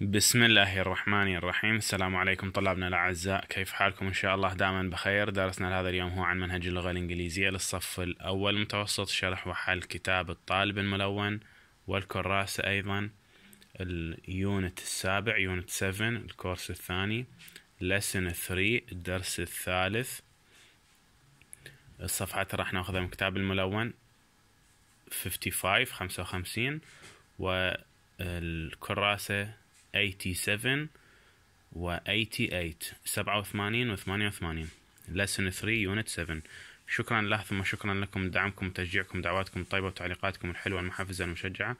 بسم الله الرحمن الرحيم السلام عليكم طلابنا الأعزاء كيف حالكم إن شاء الله دائما بخير درسنا لهذا اليوم هو عن منهج اللغة الإنجليزية للصف الأول متوسط شرح وحل كتاب الطالب الملون والكراسة أيضا اليونت السابع يونت 7 الكورس الثاني لسن 3 الدرس الثالث الصفحات راح ناخذها من كتاب الملون 55 55 والكراسة 87 و 88 87 و 88 lesson 3 unit 7 شكرا له ثم شكرا لكم دعمكم وتشجيعكم دعواتكم الطيبة وتعليقاتكم الحلوة المحفزة المشجعة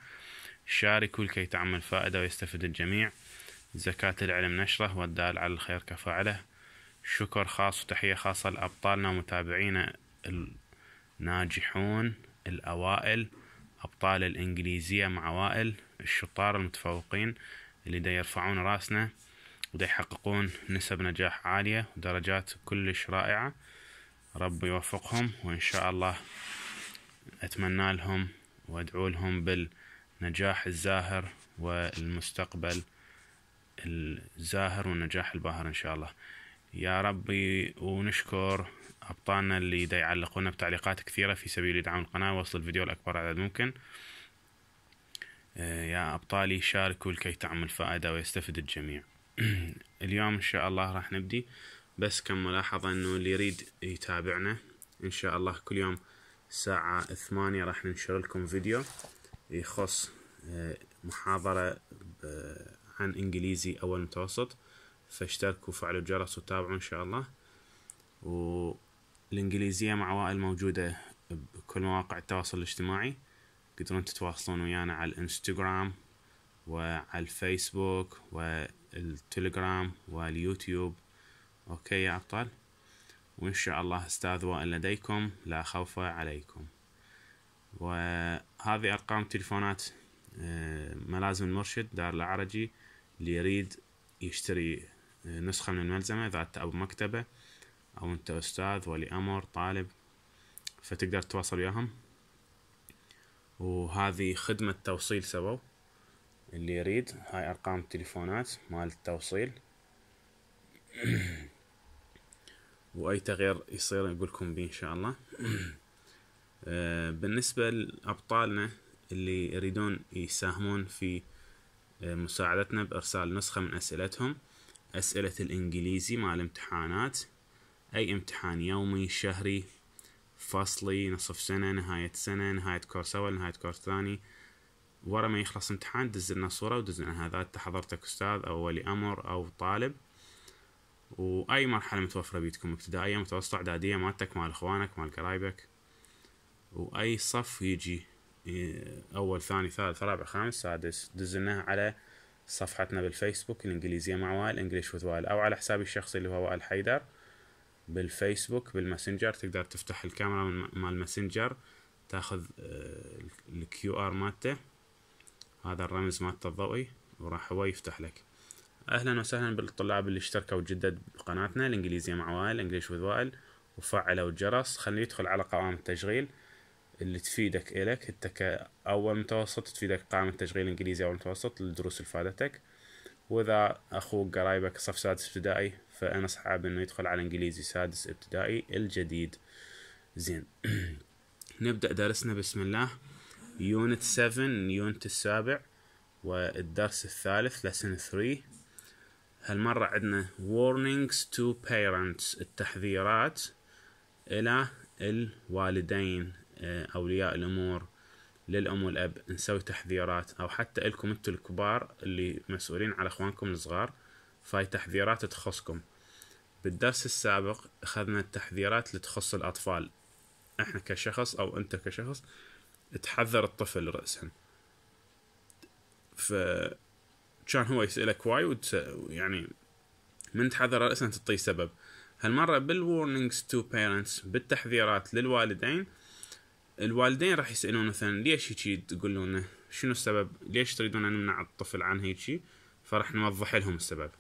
شاركوا لكي تعمل فائدة ويستفيد الجميع زكاة العلم نشره والدال على الخير كفاعله شكر خاص وتحية خاصة لأبطالنا ومتابعينا الناجحون الأوائل أبطال الإنجليزية مع وائل الشطار المتفوقين اللي دا يرفعون راسنا ودا يحققون نسب نجاح عالية ودرجات كلش رائعة رب يوفقهم وإن شاء الله أتمنى لهم وأدعو لهم بالنجاح الزاهر والمستقبل الزاهر والنجاح الباهر إن شاء الله يا ربي ونشكر أبطالنا اللي دا يعلقونا بتعليقات كثيرة في سبيل دعم القناة وصل الفيديو الأكبر عدد ممكن آه، يا أبطالي شاركوا لكي تعمل فائدة ويستفد الجميع اليوم إن شاء الله راح نبدي بس كم ملاحظة أنه اللي يريد يتابعنا إن شاء الله كل يوم الساعة ثمانية راح ننشر لكم فيديو يخص آه، محاضرة آه، عن إنجليزي أول متوسط فاشتركوا وفعلوا الجرس وتابعوا إن شاء الله والإنجليزية مع وائل موجودة بكل مواقع التواصل الاجتماعي تقدرون تتواصلون ويانا على الانستغرام وعلى الفيسبوك والتليجرام واليوتيوب اوكي يا ابطال وان شاء الله استاذ وائل لديكم لا خوف عليكم وهذه ارقام تلفونات آه، ملازم المرشد دار العرجي اللي يريد يشتري آه، نسخة من الملزمة ذات أبو مكتبة أو أنت أستاذ ولي أمر طالب فتقدر تتواصل وياهم وهذه خدمة توصيل سبو اللي يريد هاي ارقام التليفونات مال التوصيل واي تغيير يصير نقولكم بي بيه ان شاء الله آه، بالنسبة لابطالنا اللي يريدون يساهمون في آه، مساعدتنا بارسال نسخة من اسئلتهم اسئلة الانجليزي مع الامتحانات اي امتحان يومي شهري فصلي نصف سنة نهاية سنة نهاية كورس أول نهاية كورس ثاني ورا ما يخلص امتحان دز لنا صورة ودز لنا هذا أنت حضرتك أستاذ أو ولي أمر أو طالب وأي مرحلة متوفرة بيتكم ابتدائية متوسطة إعدادية مالتك مال إخوانك مال قرايبك وأي صف يجي إيه، أول ثاني ثالث رابع خامس سادس دز على صفحتنا بالفيسبوك الإنجليزية مع وائل إنجليش وذ وائل أو على حسابي الشخصي اللي هو وائل حيدر بالفيسبوك بالماسنجر تقدر تفتح الكاميرا مال الماسنجر تاخذ آه، الكيو ار مالته هذا الرمز مالته الضوئي وراح هو يفتح لك اهلا وسهلا بالطلاب اللي اشتركوا جدد بقناتنا الانجليزيه مع وائل انجليش وذ وائل وفعلوا الجرس خليه يدخل على قوائم التشغيل اللي تفيدك إلك انت كأول متوسط تفيدك قائمة تشغيل إنجليزي أول متوسط للدروس اللي فادتك وإذا أخوك قرايبك صف سادس ابتدائي فانا اصحاب انه يدخل على انجليزي سادس ابتدائي الجديد زين نبدا درسنا بسم الله يونت 7 يونت السابع والدرس الثالث لسن 3 هالمرة عندنا warnings to parents التحذيرات إلى الوالدين آه، أولياء الأمور للأم والأب نسوي تحذيرات أو حتى إلكم أنتم الكبار اللي مسؤولين على إخوانكم الصغار فهي تحذيرات تخصكم بالدرس السابق أخذنا التحذيرات اللي تخص الأطفال إحنا كشخص أو أنت كشخص تحذر الطفل رأسا كان هو يسألك واي وتس... يعني من تحذر رأسا تعطيه سبب هالمرة بالورنينجز تو بيرنتس بالتحذيرات للوالدين الوالدين راح يسألون مثلا ليش هيجي تقولون شنو السبب ليش تريدون أن نمنع الطفل عن هيجي فرح نوضح لهم السبب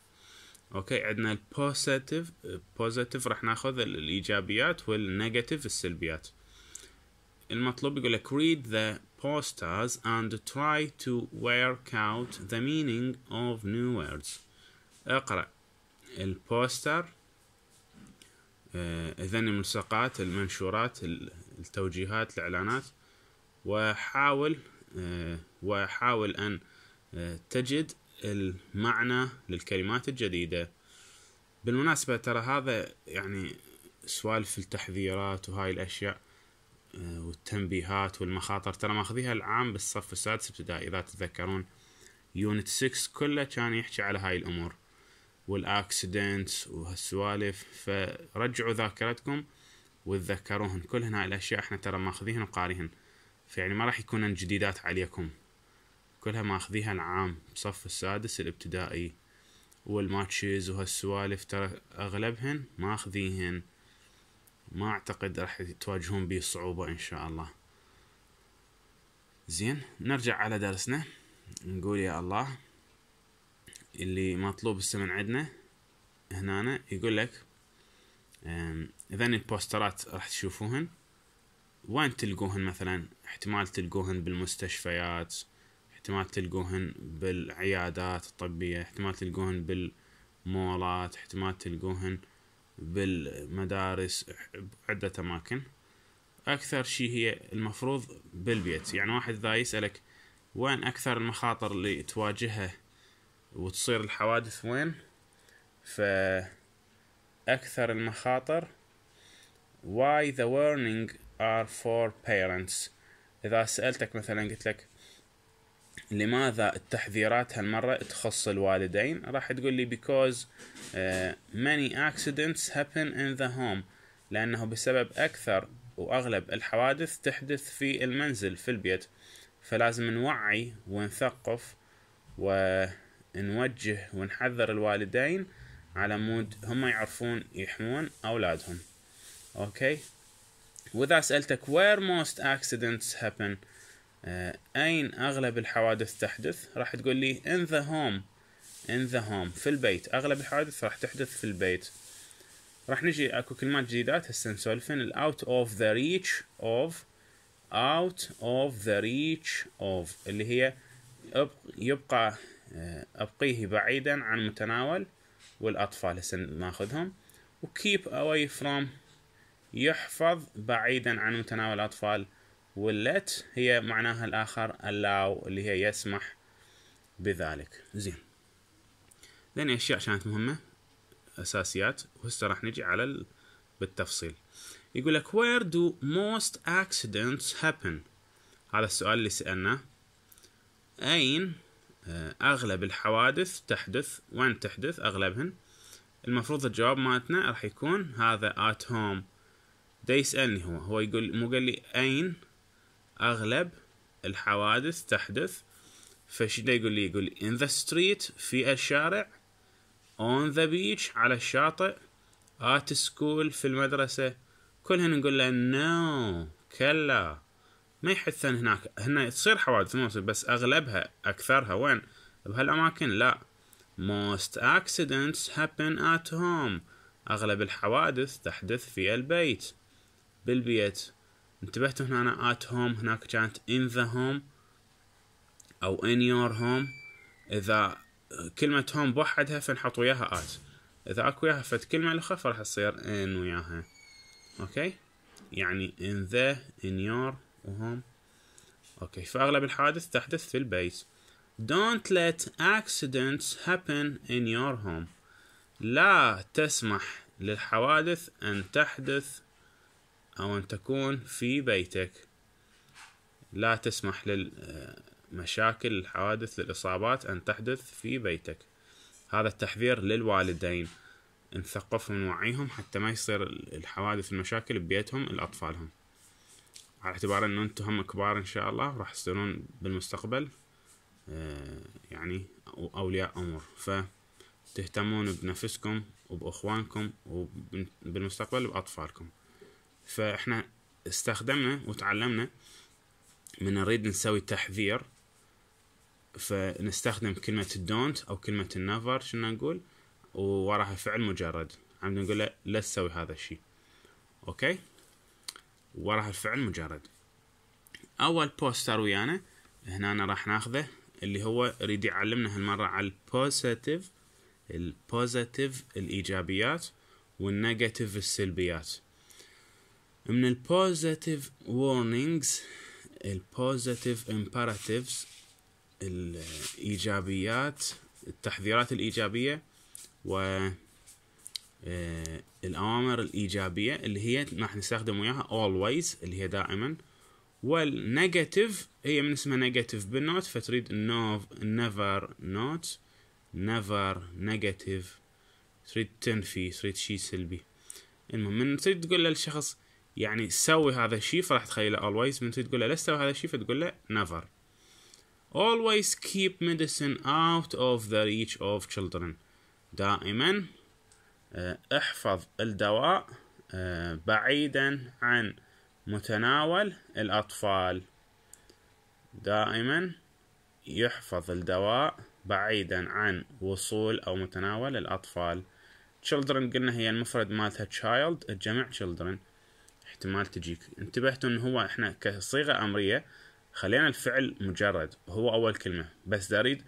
اوكي عندنا البوزيتيف بوزيتيف راح ناخذ الايجابيات والنيجاتيف السلبيات المطلوب يقول لك read the posters and try to work out the meaning of new words اقرأ البوستر آه، اذا الملصقات المنشورات التوجيهات الاعلانات وحاول آه، وحاول ان آه، تجد المعنى للكلمات الجديدة بالمناسبة ترى هذا يعني سوالف التحذيرات وهاي الأشياء آه، والتنبيهات والمخاطر ترى ماخذيها العام بالصف السادس ابتدائي إذا تتذكرون يونت 6 كله كان يحكي على هاي الأمور والأكسيدنتس وهالسوالف فرجعوا ذاكرتكم وتذكروهن كل هنا الأشياء احنا ترى ماخذيهن وقاريهن فيعني ما راح يكونن جديدات عليكم كلها ماخذيها العام صف السادس الابتدائي والماتشز وهالسوالف ترى اغلبهن ماخذيهن ما اعتقد راح تواجهون بيه صعوبة ان شاء الله زين نرجع على درسنا نقول يا الله اللي مطلوب هسه من عندنا هنا يقول لك اذا البوسترات راح تشوفوهن وين تلقوهن مثلا احتمال تلقوهن بالمستشفيات احتمال تلقوهن بالعيادات الطبية احتمال تلقوهن بالمولات احتمال تلقوهن بالمدارس بعدة أماكن أكثر شي هي المفروض بالبيت يعني واحد ذا يسألك وين أكثر المخاطر اللي تواجهها وتصير الحوادث وين فأكثر المخاطر why the warning are for parents إذا سألتك مثلا قلت لك لماذا التحذيرات هالمرة تخص الوالدين راح تقول لي because uh, many accidents happen in the home لأنه بسبب أكثر وأغلب الحوادث تحدث في المنزل في البيت فلازم نوعي ونثقف ونوجه ونحذر الوالدين على مود هم يعرفون يحمون أولادهم أوكي وإذا سألتك where most accidents happen آه، أين أغلب الحوادث تحدث راح تقول لي in the home in the home في البيت أغلب الحوادث راح تحدث في البيت راح نجي اكو كلمات جديدات هسه نسولفن out of the reach of out of the reach of اللي هي يبقى آه، أبقيه بعيدا عن متناول والأطفال هسه ناخذهم و keep away from يحفظ بعيدا عن متناول الأطفال واللت هي معناها الآخر allow اللي هي يسمح بذلك زين لأن أشياء كانت مهمة أساسيات وهسه راح نجي على ال... بالتفصيل يقول لك where do most accidents happen هذا السؤال اللي سألناه أين آه، أغلب الحوادث تحدث وين تحدث أغلبهن المفروض الجواب مالتنا راح يكون هذا at home ده يسألني هو هو يقول مو قال لي أين اغلب الحوادث تحدث فشنو يقول لي يقول in the street في الشارع on the beach على الشاطئ at school في المدرسة كلهن نقول له no كلا ما يحثن هناك هنا تصير حوادث مو بس اغلبها اكثرها وين بهالاماكن لا most accidents happen at home اغلب الحوادث تحدث في البيت بالبيت انتبهت هنا أنا at home هناك كانت in the home أو in your home إذا كلمة home بوحدها فنحط وياها at إذا اكو وياها فت كلمة الأخرى فراح تصير in وياها أوكي يعني in the in your home أوكي فأغلب الحوادث تحدث في البيت Don't let accidents happen in your home لا تسمح للحوادث أن تحدث أو أن تكون في بيتك لا تسمح للمشاكل الحوادث للإصابات أن تحدث في بيتك هذا التحذير للوالدين نثقفهم ونوعيهم حتى ما يصير الحوادث المشاكل ببيتهم لأطفالهم على اعتبار أن أنتم هم كبار إن شاء الله راح تصيرون بالمستقبل آه، يعني أولياء أمور فتهتمون بنفسكم وبأخوانكم وبالمستقبل بأطفالكم فاحنا استخدمنا وتعلمنا من نريد نسوي تحذير فنستخدم كلمة don't أو كلمة never شنو نقول ووراها فعل مجرد عم نقول له لا تسوي هذا الشيء أوكي وراها الفعل مجرد أول بوستر ويانا هنا أنا راح ناخذه اللي هو يريد يعلمنا هالمرة على البوزيتيف البوزيتيف الإيجابيات والنيجاتيف السلبيات من البوزيتيف warnings البوزيتيف imperatives الإيجابيات التحذيرات الإيجابية و آه، الأوامر الإيجابية اللي هي راح نستخدم وياها always اللي هي دائما والنيجاتيف هي من اسمها نيجاتيف بالنوت فتريد نيفر نوت نيفر نيجاتيف تريد تنفي تريد شيء سلبي المهم من تريد تقول للشخص يعني سوي هذا الشيء فراح تخيله always من تقول له لا تسوي هذا الشيء فتقول له never always keep medicine out of the reach of children دائما آه، احفظ الدواء آه، بعيدا عن متناول الأطفال دائما يحفظ الدواء بعيدا عن وصول أو متناول الأطفال children قلنا هي المفرد مالتها child الجمع children احتمال تجيك انتبهتوا ان هو احنا كصيغة امرية خلينا الفعل مجرد هو اول كلمة بس اريد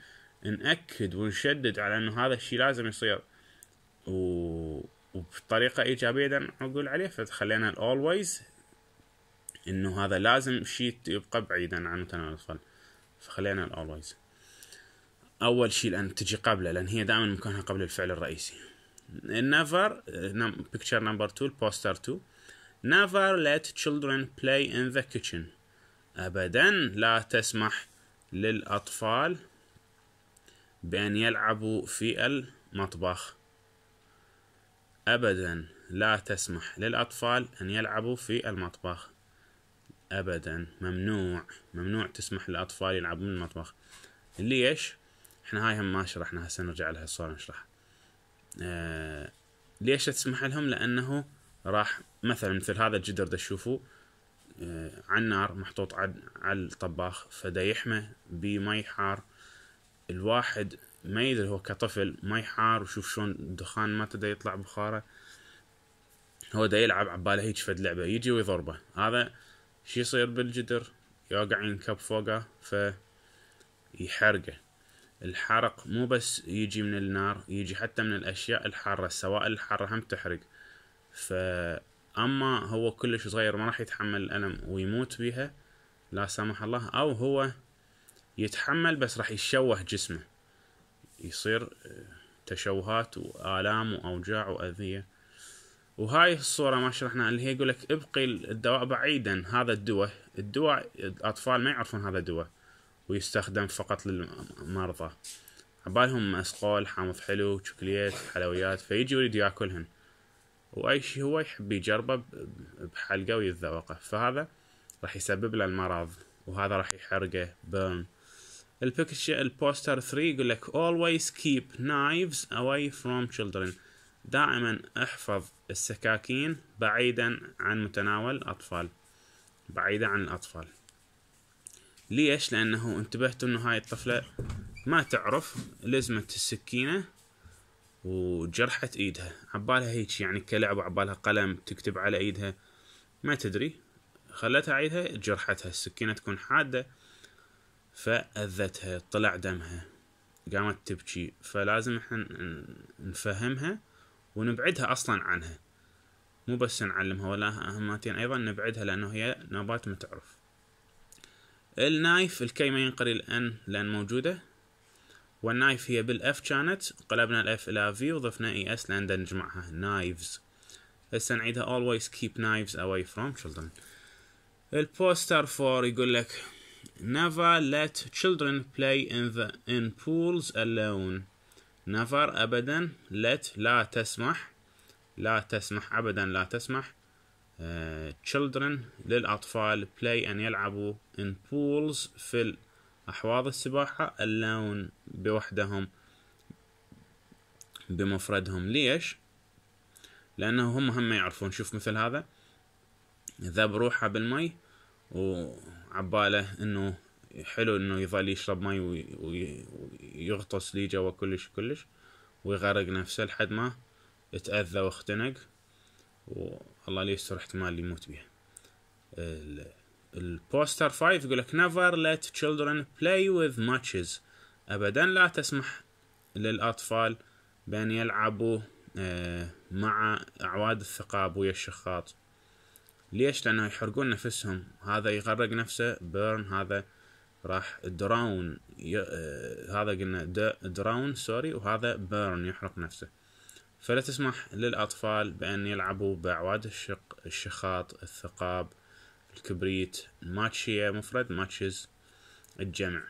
نأكد ونشدد على انه هذا الشيء لازم يصير و... وبطريقة ايجابية اقول عليه فخلينا always انه هذا لازم شيء يبقى بعيدا عن متناول الاطفال فخلينا always اول شيء لان تجي قبله لان هي دائما مكانها قبل الفعل الرئيسي نفر picture number 2 بوستر 2 Never let children play in the kitchen. أبدا لا تسمح للأطفال بأن يلعبوا في المطبخ. أبدا لا تسمح للأطفال أن يلعبوا في المطبخ. أبدا ممنوع ممنوع تسمح للأطفال يلعبون المطبخ. ليش؟ احنا هاي هم ما شرحنا سنرجع لها الصورة نشرحها. آه ليش تسمح لهم؟ لأنه راح مثلا مثل هذا الجدر ده تشوفوه آه، على النار محطوط على الطباخ فدا يحمى بمي حار الواحد ما يدري هو كطفل مي حار وشوف شلون الدخان ما تدا يطلع بخاره هو دا يلعب عباله هيج فد لعبه يجي ويضربه هذا شي يصير بالجدر يوقع ينكب فوقه فيحرقه الحرق مو بس يجي من النار يجي حتى من الاشياء الحاره السوائل الحاره هم تحرق فاما هو كلش صغير ما راح يتحمل الالم ويموت بيها لا سمح الله او هو يتحمل بس راح يشوه جسمه يصير آه، تشوهات والام واوجاع واذيه وهاي الصورة ما شرحنا اللي هي يقولك ابقي الدواء بعيدا هذا الدواء الدواء الأطفال ما يعرفون هذا الدواء ويستخدم فقط للمرضى عبالهم أسقول حامض حلو شوكليت حلويات فيجي يريد ياكلهن واي شيء هو يحب يجربه بحلقه ويتذوقه فهذا راح يسبب له المرض وهذا راح يحرقه بيرن البكتش البوستر 3 يقول لك always keep knives away from children دائما احفظ السكاكين بعيدا عن متناول الاطفال بعيدا عن الاطفال ليش لانه انتبهت انه هاي الطفله ما تعرف لزمه السكينه وجرحت ايدها عبالها هيك يعني كلعب عبالها قلم تكتب على ايدها ما تدري خلتها ايدها جرحتها السكينة تكون حادة فأذتها طلع دمها قامت تبكي فلازم احنا نفهمها ونبعدها اصلا عنها مو بس نعلمها ولا اهماتين ايضا نبعدها لانه هي نبات ما تعرف النايف الكي ما ينقري الان لان موجوده والنايف هي بالاف كانت قلبنا الاف الى في وضفنا اي e اس لان نجمعها نايفز هسه نعيدها always keep knives away from children البوستر فور يقول لك never let children play in the in pools alone never ابدا let لا تسمح لا تسمح ابدا لا تسمح uh, children للأطفال play أن يلعبوا in pools في أحواض السباحة اللون بوحدهم بمفردهم ليش؟ لأنه هم هم يعرفون شوف مثل هذا ذا بروحه بالمي وعباله انه حلو انه يظل يشرب مي ويغطس لي جوا كلش كلش ويغرق نفسه لحد ما اتأذى واختنق والله ليستر احتمال يموت بيها البوستر 5 يقول لك نيفر ليت تشيلدرن بلاي وذ ماتشز ابدا لا تسمح للاطفال بان يلعبوا آه، مع اعواد الثقاب ويا الشخاط ليش لانه يحرقون نفسهم هذا يغرق نفسه بيرن هذا راح دراون ي... آه، هذا قلنا دراون سوري وهذا بيرن يحرق نفسه فلا تسمح للأطفال بأن يلعبوا بأعواد الشق الشخاط الثقاب الكبريت الماتشية مفرد ماتشز الجمع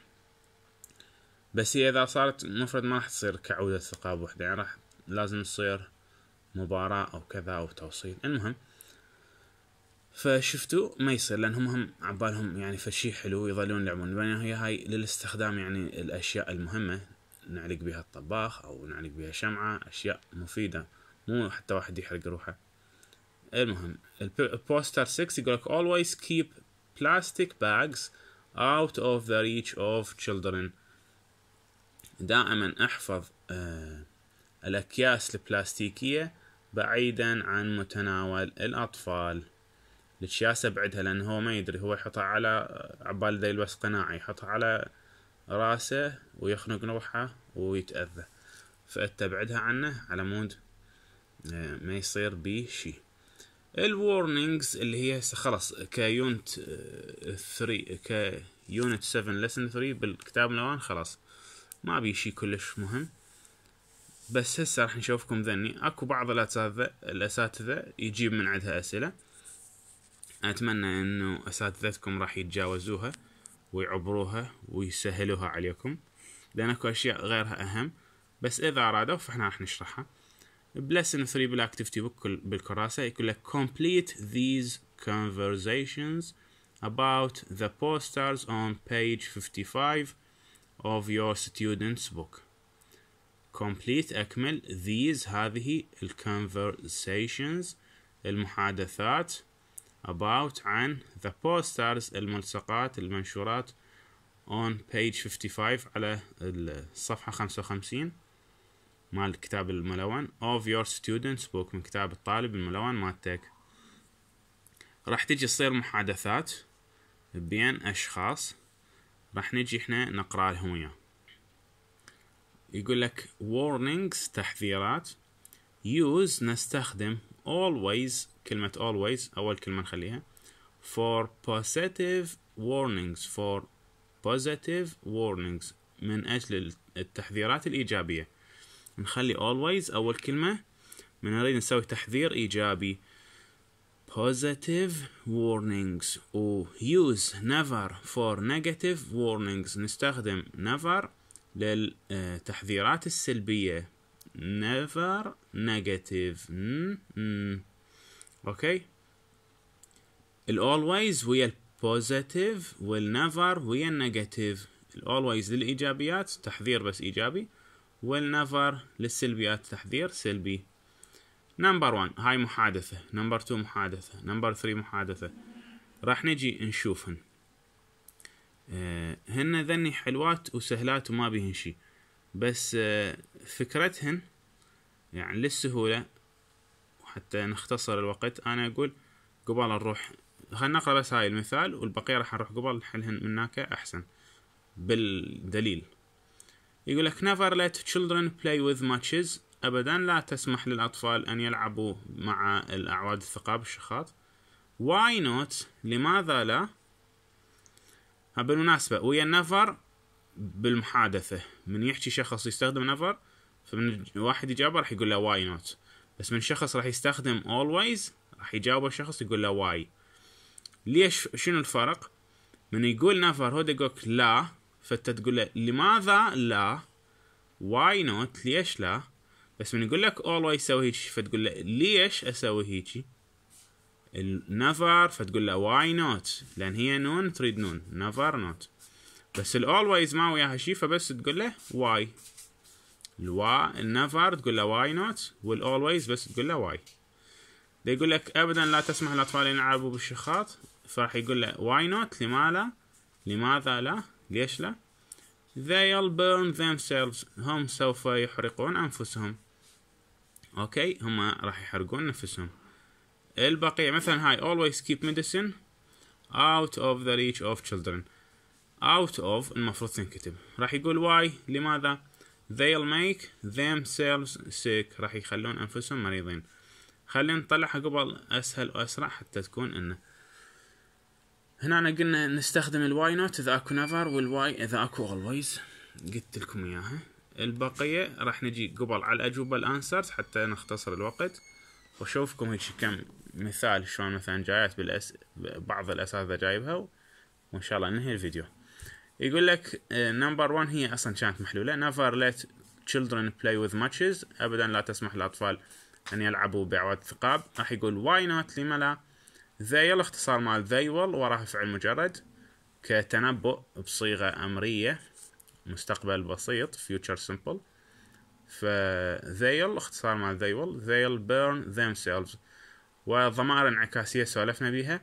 بس هي إذا صارت مفرد ما راح تصير كعودة ثقاب وحدة يعني راح لازم تصير مباراة أو كذا أو توصيل المهم فشفتوا ما يصير لان هم عبالهم يعني فشي حلو يظلون يلعبون بينما هي هاي للاستخدام يعني الأشياء المهمة نعلق بها الطباخ أو نعلق بها شمعة أشياء مفيدة مو حتى واحد يحرق روحه المهم البوستر 6 يقول لك always keep plastic bags out of the reach of children دائما احفظ آه الأكياس البلاستيكية بعيدا عن متناول الأطفال الأكياس أبعدها لأن هو ما يدري هو يحطها على آه، عبال ذي يلبس قناع يحطها على راسه ويخنق روحه ويتأذى فأنت ابعدها عنه على مود آه، ما يصير بيه شي الورنينجز اللي هي خلاص كيونت 3 كيونت 7 لسن 3 بالكتاب الأوان خلاص ما بي شيء كلش مهم بس هسه راح نشوفكم ذني اكو بعض الاساتذه الاساتذه يجيب من عندها اسئله اتمنى انه اساتذتكم راح يتجاوزوها ويعبروها ويسهلوها عليكم لان اكو اشياء غيرها اهم بس اذا ارادوا فاحنا راح نشرحها بلس انه ثري بلاك تفتي بوك بالكراسه يقول لك complete these conversations about the posters on page 55 of your student's book complete اكمل these هذه ال conversations المحادثات about عن the posters الملصقات المنشورات on page 55 على الصفحة 55 مال كتاب الملون of your students book من كتاب الطالب الملون مالتك راح تجي تصير محادثات بين أشخاص راح نجي احنا نقرأ لهم إياه يقول لك warnings تحذيرات use نستخدم always كلمة always أول كلمة نخليها for positive warnings for positive warnings من أجل التحذيرات الإيجابية نخلي always أول كلمة من نريد نسوي تحذير إيجابي positive warnings و oh, use never for negative warnings نستخدم never للتحذيرات السلبية never negative اوكي mm, mm. ال always ويا ال positive وال never ويا النيجاتيف ال always للإيجابيات تحذير بس إيجابي والنفر للسلبيات تحذير سلبي نمبر 1 هاي محادثة نمبر 2 محادثة نمبر 3 محادثة راح نجي نشوفهن آه هن ذني حلوات وسهلات وما بيهن شي بس آه فكرتهن يعني للسهولة وحتى نختصر الوقت انا اقول قبل نروح خلنا نقرا بس هاي المثال والبقية راح نروح قبل نحلهن من هناك احسن بالدليل يقول لك never let children play with matches أبدا لا تسمح للأطفال أن يلعبوا مع الأعواد الثقاب الشخاط why not لماذا لا بالمناسبة ويا نفر بالمحادثة من يحكي شخص يستخدم نفر فمن واحد يجاوبه راح يقول له واي نوت بس من شخص راح يستخدم always راح يجاوبه شخص يقول له واي ليش شنو الفرق من يقول نفر هو يقول لا فانت تقول له لماذا لا واي نوت ليش لا بس من يقول لك always سوي هيجي فتقول له ليش اسوي هيجي النفر فتقول له واي نوت لان هي نون تريد نون نفر نوت بس الالويز ما وياها شيء فبس تقول له واي الوا النفر تقول له واي نوت والالويز بس تقول له واي يقول لك ابدا لا تسمح الاطفال يلعبوا بالشخاط فراح يقول له واي نوت لما لا لماذا لا ليش لا they'll burn themselves هم سوف يحرقون أنفسهم أوكي هم راح يحرقون نفسهم البقية مثلا هاي always keep medicine out of the reach of children out of المفروض تنكتب راح يقول why لماذا they'll make themselves sick راح يخلون أنفسهم مريضين خلينا نطلعها قبل أسهل وأسرع حتى تكون إنه هنا أنا قلنا نستخدم الواي نوت اذا اكو نفر والواي اذا اكو اولويز قلت لكم اياها البقية راح نجي قبل على الاجوبة الانسرز حتى نختصر الوقت واشوفكم هيك كم مثال شلون مثلا جايات بالأس... بعض الاساتذة جايبها وان شاء الله ننهي الفيديو يقول لك نمبر آه، 1 هي اصلا كانت محلولة never let children play with matches ابدا لا تسمح للاطفال ان يلعبوا بعواد ثقاب راح يقول why not لما لا ذيل الاختصار مال ذي will وراه فعل مجرد كتنبؤ بصيغة أمرية مستقبل بسيط future simple ف they'll اختصار مال they will they'll burn themselves والضمائر انعكاسية سولفنا بيها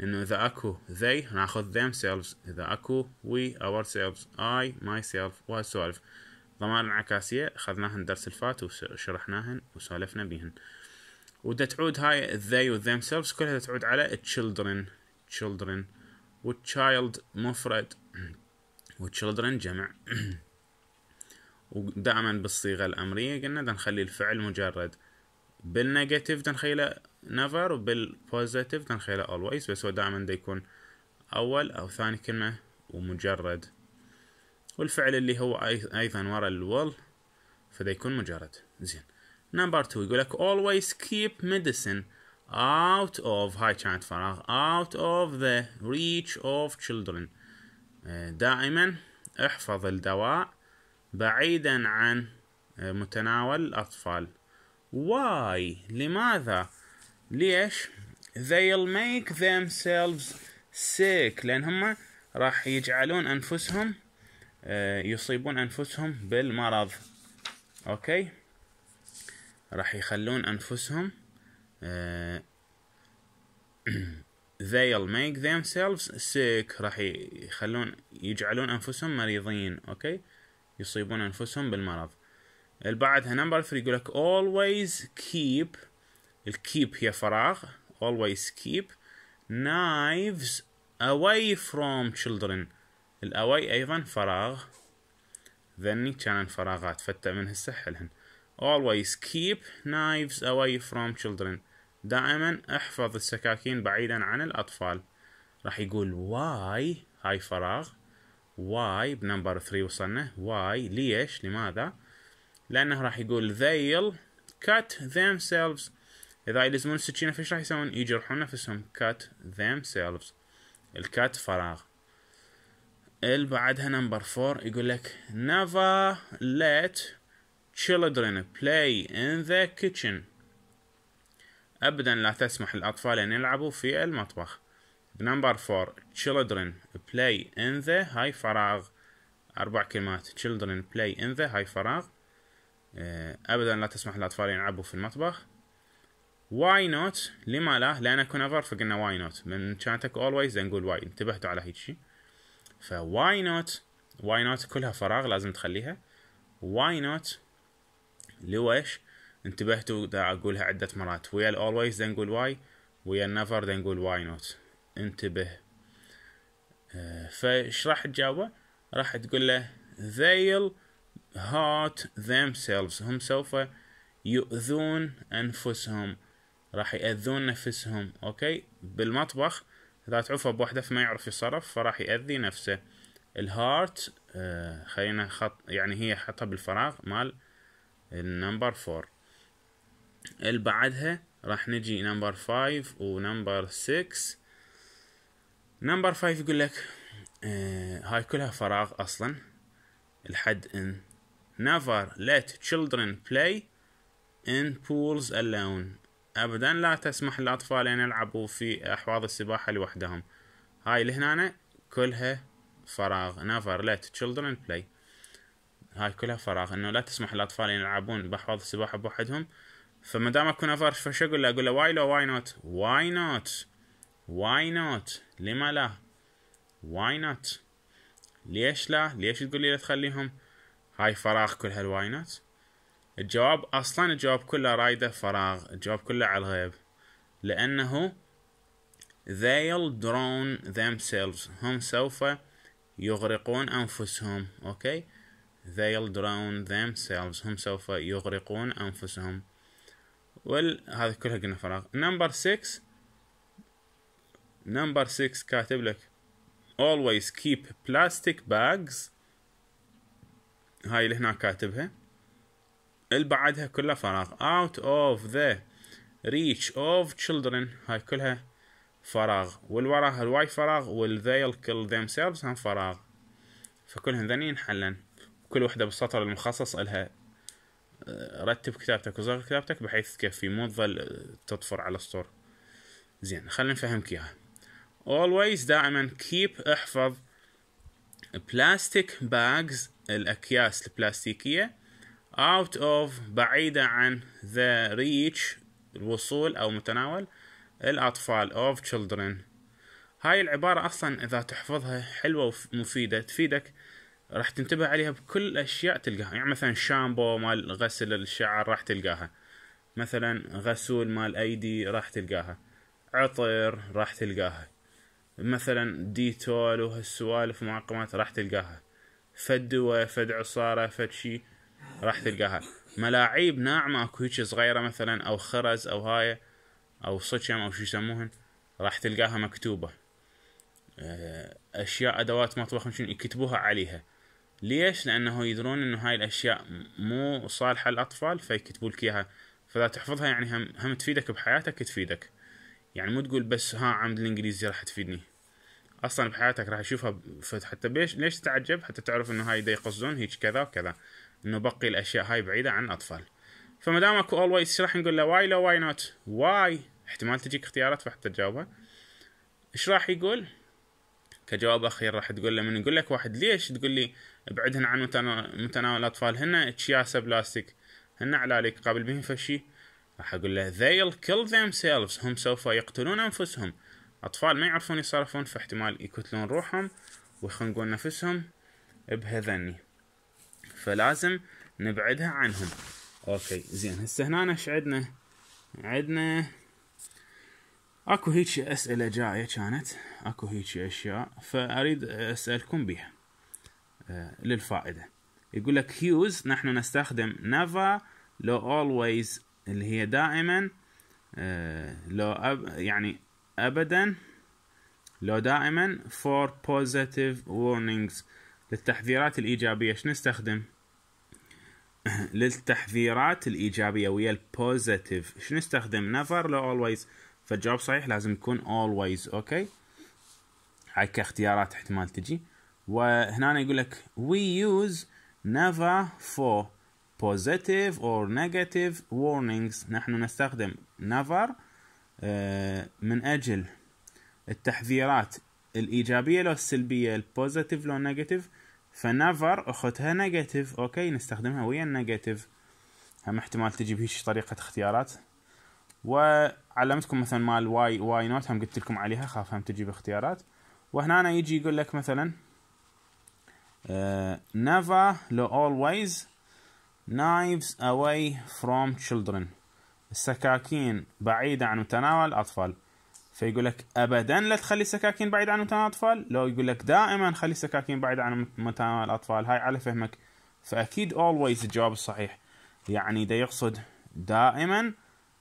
انه اذا اكو they ناخذ themselves اذا اكو we ourselves I myself وهالسوالف ضمائر انعكاسية اخذناهن درس الفات وشرحناهن وسولفنا بيهن وده تعود هاي they و themselves كلها تعود على children children والchild مفرد والchildren جمع ودائما بالصيغة الأمرية قلنا ده نخلي الفعل مجرد بالنيجاتيف ده نخيله never وبالبوزيتيف ده نخيله always بس هو دائما ده يكون أول أو ثاني كلمة ومجرد والفعل اللي هو أيضا ورا الول فده يكون مجرد زين نمبر 2 يقول لك always keep medicine out of هاي كانت فراغ out of the reach of children uh, دائما احفظ الدواء بعيدا عن uh, متناول الأطفال why لماذا ليش they'll make themselves sick لأن هم راح يجعلون أنفسهم uh, يصيبون أنفسهم بالمرض أوكي okay? راح يخلون أنفسهم آه they'll make themselves sick راح يخلون يجعلون أنفسهم مريضين أوكي يصيبون أنفسهم بالمرض بعدها نمبر 3 يقول لك always keep الكيب هي فراغ always keep knives away from children الاوي ايضا فراغ ذني كان فراغات فتى من هسه حلهن always keep knives away from children دائما احفظ السكاكين بعيدا عن الأطفال راح يقول why هاي فراغ why بنمبر 3 وصلنا why ليش لماذا لأنه راح يقول they'll cut themselves إذا يلزمون السكينة فايش راح يسوون يجرحون نفسهم cut themselves الكات فراغ اللي بعدها نمبر 4 يقول لك never let Children play in the kitchen أبدا لا تسمح الاطفال أن يلعبوا في المطبخ number فور Children play in the هاي فراغ أربع كلمات Children play in the هاي آه، فراغ أبدا لا تسمح أن يلعبوا في المطبخ why not لما لا لان اكو نفر فقلنا why not من كانت always نقول why انتبهتوا على هيك شيء why not why not كلها فراغ لازم تخليها why not اللي هو ايش انتبهتوا دا اقولها عدة مرات ويا always ده نقول why ويا never ده نقول why not انتبه آه، فايش راح تجاوبه راح تقول له they'll hurt themselves هم سوف يؤذون أنفسهم راح يأذون نفسهم أوكي بالمطبخ إذا تعوفه بوحدة فما يعرف يصرف فراح يأذي نفسه الهارت آه خلينا خط يعني هي حطها بالفراغ مال النمبر فور اللي بعدها راح نجي نمبر فايف ونمبر سكس نمبر فايف يقول لك آه هاي كلها فراغ اصلا الحد ان never let children play in pools alone ابدا لا تسمح للاطفال ان يلعبوا في احواض السباحه لوحدهم هاي هنا كلها فراغ never let children play هاي كلها فراغ انه لا تسمح للاطفال يلعبون بحوض السباحه بوحدهم فما دام اكون افرش فش اقول له اقول له واي لو واي نوت واي نوت واي نوت لما لا واي نوت ليش لا ليش تقول لي لا تخليهم هاي فراغ كل هالواي نوت الجواب اصلا الجواب كله رايده فراغ الجواب كله على الغيب لانه they'll drown themselves هم سوف يغرقون انفسهم اوكي okay? they'll drown themselves هم سوف يغرقون أنفسهم وال هذا كلها قلنا فراغ نمبر six number six كاتب لك always keep plastic bags هاي اللي هناك كاتبها اللي بعدها كلها فراغ out of the reach of children هاي كلها فراغ والوراها الواي فراغ والذيل kill themselves هم فراغ فكلهن ذنين ينحلن كل وحده بالسطر المخصص لها آه، رتب كتابتك وصغر كتابتك بحيث تكفي مو تظل آه، تطفر على السطور زين خلينا نفهمك اياها always دائما كيب احفظ بلاستيك باجز الاكياس البلاستيكيه اوت اوف بعيده عن ذا ريتش الوصول او متناول الاطفال اوف تشيلدرن هاي العبارة أصلا إذا تحفظها حلوة ومفيدة تفيدك راح تنتبه عليها بكل اشياء تلقاها يعني مثلا شامبو مال غسل الشعر راح تلقاها مثلا غسول مال ايدي راح تلقاها عطر راح تلقاها مثلا ديتول وهالسوالف معقمات راح تلقاها فدوة فد عصارة فد شي راح تلقاها ملاعيب ناعمة اكو هيجي صغيرة مثلا او خرز او هاي او صجم او شو يسموهن راح تلقاها مكتوبة أه، اشياء ادوات مطبخ شنو يكتبوها عليها ليش لانه يدرون انه هاي الاشياء مو صالحه للاطفال فيكتبوا لك اياها فاذا تحفظها يعني هم, هم تفيدك بحياتك تفيدك يعني مو تقول بس ها عمد الانجليزي راح تفيدني اصلا بحياتك راح اشوفها فحتى بيش ليش تتعجب حتى تعرف انه هاي دي يقصدون هيك كذا وكذا انه بقي الاشياء هاي بعيده عن الاطفال فما دام اكو اولويز راح نقول له واي لو واي نوت واي احتمال تجيك اختيارات فحتى تجاوبها ايش راح يقول كجواب اخير راح تقول له من يقول لك واحد ليش تقول لي ابعدهن عن متناول الاطفال هن اكياس بلاستيك هن على قابل بهم فشي راح اقول له they'll kill themselves هم سوف يقتلون انفسهم اطفال ما يعرفون يصرفون فاحتمال يقتلون روحهم ويخنقون نفسهم بهذني فلازم نبعدها عنهم اوكي زين هسه هنا ايش عندنا عندنا اكو هيك اسئله جايه كانت اكو هيك اشياء فاريد اسالكم بيها آه، للفائدة يقول لك هيوز نحن نستخدم never لو always اللي هي دائما آه، لو أب يعني أبدا لو دائما for positive warnings للتحذيرات الإيجابية شنو نستخدم؟ للتحذيرات الإيجابية ويا البوزيتيف شنو نستخدم؟ never لو always فالجواب صحيح لازم يكون always أوكي؟ هاي كاختيارات احتمال تجي وهنا يقول لك we use never for positive or negative warnings نحن نستخدم never آه، من أجل التحذيرات الإيجابية لو السلبية البوزيتيف لو نيجاتيف فنفر أخذها نيجاتيف أوكي نستخدمها ويا النيجاتيف هم احتمال تجي بهيش طريقة اختيارات وعلمتكم مثلا مال واي واي نوت هم قلت لكم عليها خاف هم تجي باختيارات وهنا أنا يجي يقول لك مثلا Uh, never لو always knives away from children السكاكين بعيدة عن متناول الأطفال فيقول لك أبدا لا تخلي السكاكين بعيدة عن متناول الأطفال لو يقول لك دائما خلي السكاكين بعيدة عن متناول الأطفال هاي على فهمك فأكيد always الجواب الصحيح يعني ده يقصد دائما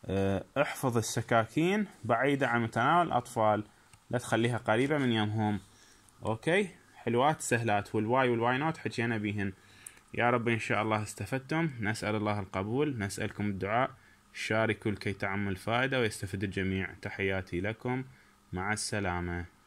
uh, احفظ السكاكين بعيدة عن متناول الأطفال لا تخليها قريبة من يمهم أوكي حلوات سهلات والواي والواي نوت حكينا بيهن يا رب إن شاء الله استفدتم نسأل الله القبول نسألكم الدعاء شاركوا لكي تعم الفائدة ويستفد الجميع تحياتي لكم مع السلامة